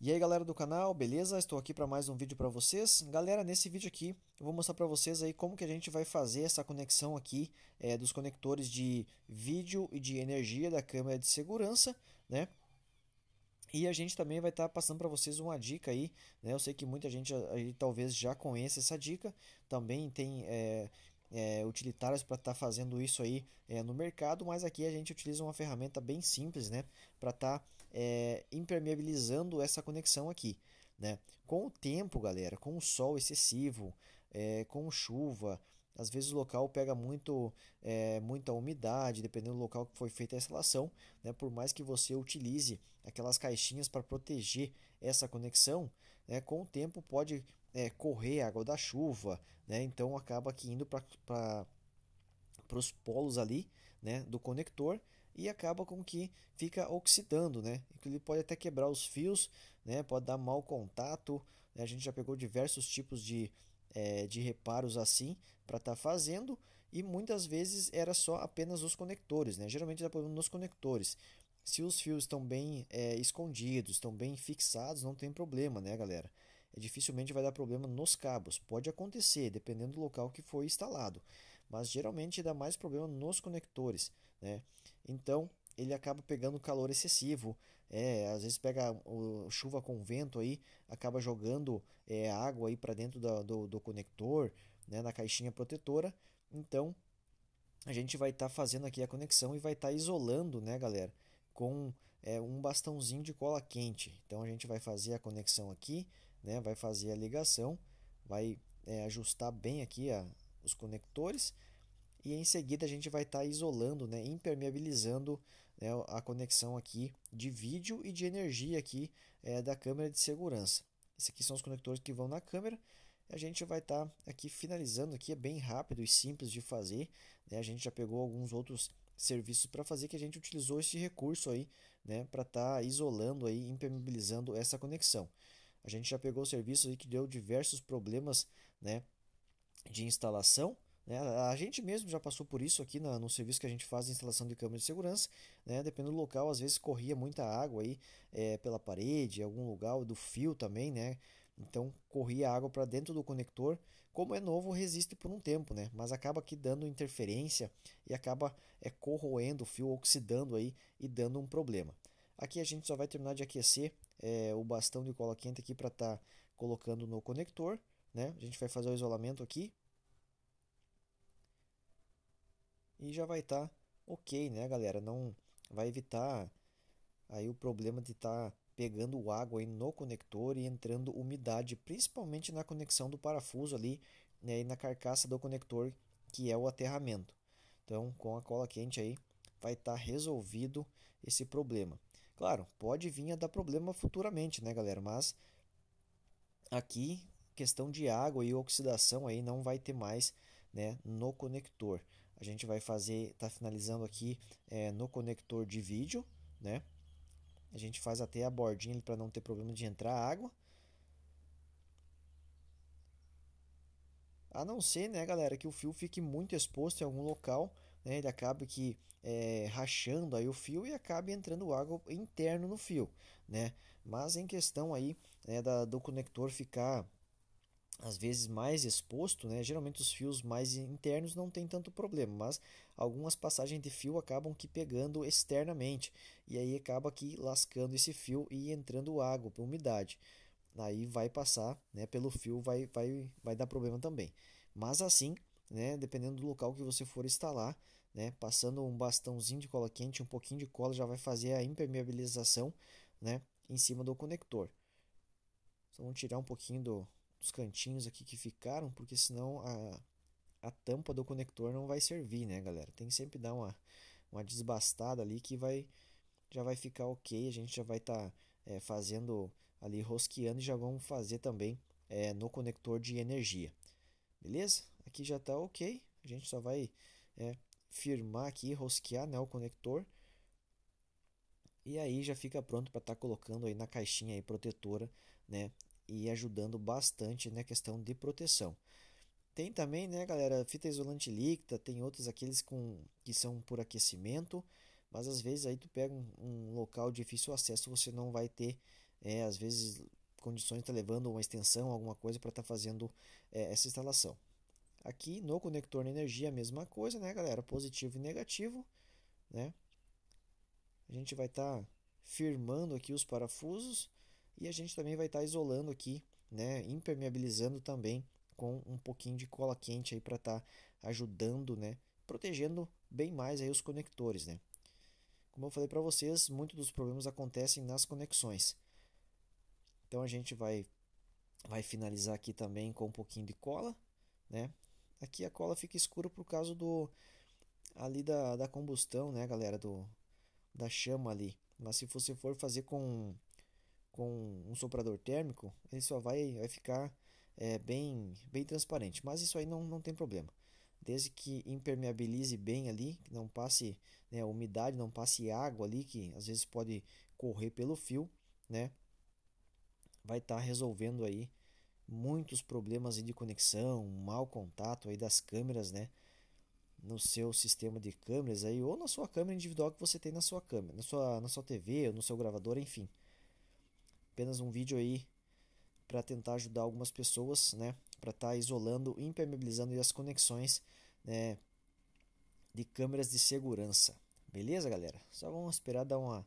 E aí galera do canal, beleza? Estou aqui para mais um vídeo para vocês. Galera, nesse vídeo aqui eu vou mostrar para vocês aí como que a gente vai fazer essa conexão aqui é, dos conectores de vídeo e de energia da câmera de segurança, né? E a gente também vai estar tá passando para vocês uma dica aí, né? Eu sei que muita gente aí talvez já conheça essa dica, também tem... É, eh, é, eh, utilitárias para estar tá fazendo isso aí é, no mercado, mas aqui a gente utiliza uma ferramenta bem simples, né, para estar tá, é, impermeabilizando essa conexão aqui. Né? Com o tempo, galera, com o sol excessivo, é, com chuva, às vezes o local pega muito, é, muita umidade, dependendo do local que foi feita a instalação. Né? Por mais que você utilize aquelas caixinhas para proteger essa conexão, né? com o tempo pode é, correr água da chuva, né? então acaba aqui indo para os polos ali né? do conector e acaba com que fica oxidando, né? Ele pode até quebrar os fios, né? Pode dar mau contato. Né? A gente já pegou diversos tipos de, é, de reparos assim para estar tá fazendo e muitas vezes era só apenas os conectores, né? Geralmente dá problema nos conectores. Se os fios estão bem é, escondidos, estão bem fixados, não tem problema, né, galera? É, dificilmente vai dar problema nos cabos. Pode acontecer, dependendo do local que foi instalado, mas geralmente dá mais problema nos conectores, né? Então ele acaba pegando calor excessivo, é, às vezes pega o, chuva com vento aí, acaba jogando é, água aí para dentro do, do conector, né, na caixinha protetora. Então a gente vai estar tá fazendo aqui a conexão e vai estar tá isolando, né, galera, com é, um bastãozinho de cola quente. Então a gente vai fazer a conexão aqui, né, vai fazer a ligação, vai é, ajustar bem aqui a, os conectores e em seguida a gente vai estar tá isolando, né, impermeabilizando né, a conexão aqui de vídeo e de energia aqui é, da câmera de segurança. Esses aqui são os conectores que vão na câmera. A gente vai estar tá aqui finalizando aqui, é bem rápido e simples de fazer. Né? A gente já pegou alguns outros serviços para fazer que a gente utilizou esse recurso aí, né, para estar tá isolando aí, impermeabilizando essa conexão. A gente já pegou serviços aí que deu diversos problemas, né, de instalação né? A gente mesmo já passou por isso aqui na, no serviço que a gente faz de instalação de câmera de segurança. Né? Dependendo do local, às vezes corria muita água aí é, pela parede, algum lugar, do fio também, né? Então corria água para dentro do conector. Como é novo, resiste por um tempo, né? Mas acaba aqui dando interferência e acaba é, corroendo o fio, oxidando aí e dando um problema. Aqui a gente só vai terminar de aquecer é, o bastão de cola quente aqui para estar tá colocando no conector. Né? A gente vai fazer o isolamento aqui, e já vai estar tá ok, né, galera? Não vai evitar aí o problema de estar tá pegando água aí no conector e entrando umidade, principalmente na conexão do parafuso ali, né, e na carcaça do conector que é o aterramento. Então, com a cola quente aí, vai estar tá resolvido esse problema. Claro, pode vir a dar problema futuramente, né, galera? Mas aqui, questão de água e oxidação aí não vai ter mais, né, no conector a gente vai fazer, tá finalizando aqui é, no conector de vídeo, né? A gente faz até a bordinha para não ter problema de entrar água. A não ser, né, galera, que o fio fique muito exposto em algum local, né? Ele acaba que é, rachando aí o fio e acaba entrando água interno no fio, né? Mas em questão aí né, da, do conector ficar às vezes mais exposto, né? geralmente os fios mais internos não tem tanto problema, mas algumas passagens de fio acabam que pegando externamente e aí acaba que lascando esse fio e entrando água, umidade. Aí vai passar né, pelo fio, vai, vai, vai dar problema também. Mas assim, né, dependendo do local que você for instalar, né, passando um bastãozinho de cola quente, um pouquinho de cola já vai fazer a impermeabilização né, em cima do conector. Só vamos tirar um pouquinho do, os cantinhos aqui que ficaram, porque senão a, a tampa do conector não vai servir, né, galera? Tem que sempre dar uma, uma desbastada ali que vai já vai ficar ok. A gente já vai estar tá, é, fazendo ali rosqueando e já vamos fazer também é, no conector de energia, beleza? Aqui já está ok. A gente só vai é, firmar aqui, rosquear né, o conector. E aí já fica pronto para estar tá colocando aí na caixinha aí protetora, né, e ajudando bastante na né, questão de proteção. Tem também, né, galera, fita isolante líquida, tem outros aqueles com que são por aquecimento, mas às vezes aí tu pega um, um local de difícil acesso, você não vai ter, é, às vezes condições tá levando uma extensão, alguma coisa para estar tá fazendo é, essa instalação. Aqui no conector de energia a mesma coisa, né, galera? Positivo e negativo, né? A gente vai estar tá firmando aqui os parafusos e a gente também vai estar tá isolando aqui, né, impermeabilizando também com um pouquinho de cola quente aí para estar tá ajudando, né, protegendo bem mais aí os conectores, né. Como eu falei para vocês, muitos dos problemas acontecem nas conexões. Então a gente vai vai finalizar aqui também com um pouquinho de cola, né? Aqui a cola fica escura por causa do ali da, da combustão, né, galera, do da chama ali. Mas se você for fazer com com um soprador térmico, ele só vai, vai ficar é, bem, bem transparente. Mas isso aí não, não tem problema. Desde que impermeabilize bem ali, que não passe né, umidade, não passe água ali, que às vezes pode correr pelo fio, né? Vai estar tá resolvendo aí muitos problemas de conexão, mau contato aí das câmeras, né? No seu sistema de câmeras aí, ou na sua câmera individual que você tem na sua câmera, na sua, na sua TV, ou no seu gravador, enfim. Apenas um vídeo aí para tentar ajudar algumas pessoas, né? Para estar tá isolando, impermeabilizando as conexões, né? De câmeras de segurança. Beleza, galera? Só vamos esperar dar uma,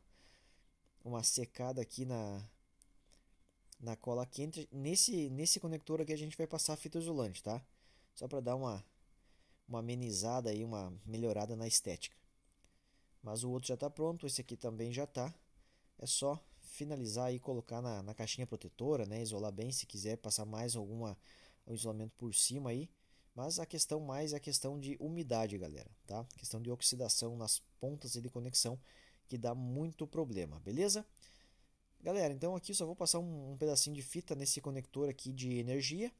uma secada aqui na, na cola quente. Nesse, nesse conector aqui a gente vai passar fita isolante, tá? Só para dar uma, uma amenizada aí, uma melhorada na estética. Mas o outro já está pronto, esse aqui também já está. É só finalizar e colocar na, na caixinha protetora, né? Isolar bem se quiser passar mais alguma um isolamento por cima aí. Mas a questão mais é a questão de umidade, galera, tá? A questão de oxidação nas pontas de conexão que dá muito problema, beleza? Galera, então aqui só vou passar um, um pedacinho de fita nesse conector aqui de energia,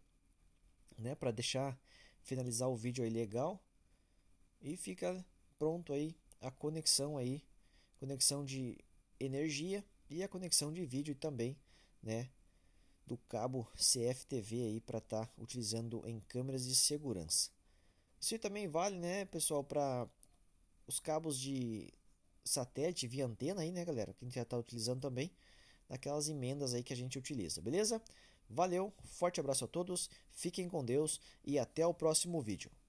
né? Para deixar finalizar o vídeo aí legal e fica pronto aí a conexão aí, conexão de energia e a conexão de vídeo também, né, do cabo CFTV aí para estar tá utilizando em câmeras de segurança. Isso também vale, né, pessoal, para os cabos de satélite via antena aí, né, galera, que a gente já está utilizando também naquelas emendas aí que a gente utiliza, beleza? Valeu, forte abraço a todos, fiquem com Deus e até o próximo vídeo.